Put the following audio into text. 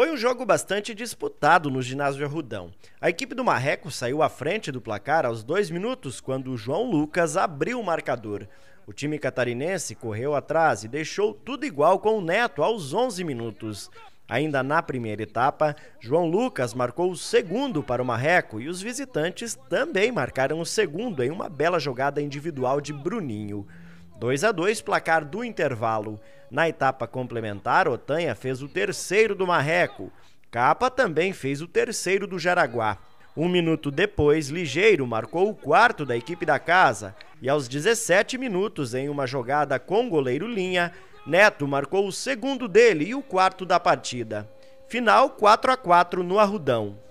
Foi um jogo bastante disputado no ginásio Arrudão. A equipe do Marreco saiu à frente do placar aos dois minutos quando João Lucas abriu o marcador. O time catarinense correu atrás e deixou tudo igual com o Neto aos 11 minutos. Ainda na primeira etapa, João Lucas marcou o segundo para o Marreco e os visitantes também marcaram o segundo em uma bela jogada individual de Bruninho. 2 a 2 placar do intervalo. Na etapa complementar, Otanha fez o terceiro do Marreco. Capa também fez o terceiro do Jaraguá. Um minuto depois, Ligeiro marcou o quarto da equipe da casa. E aos 17 minutos, em uma jogada com goleiro Linha, Neto marcou o segundo dele e o quarto da partida. Final 4 a 4 no Arrudão.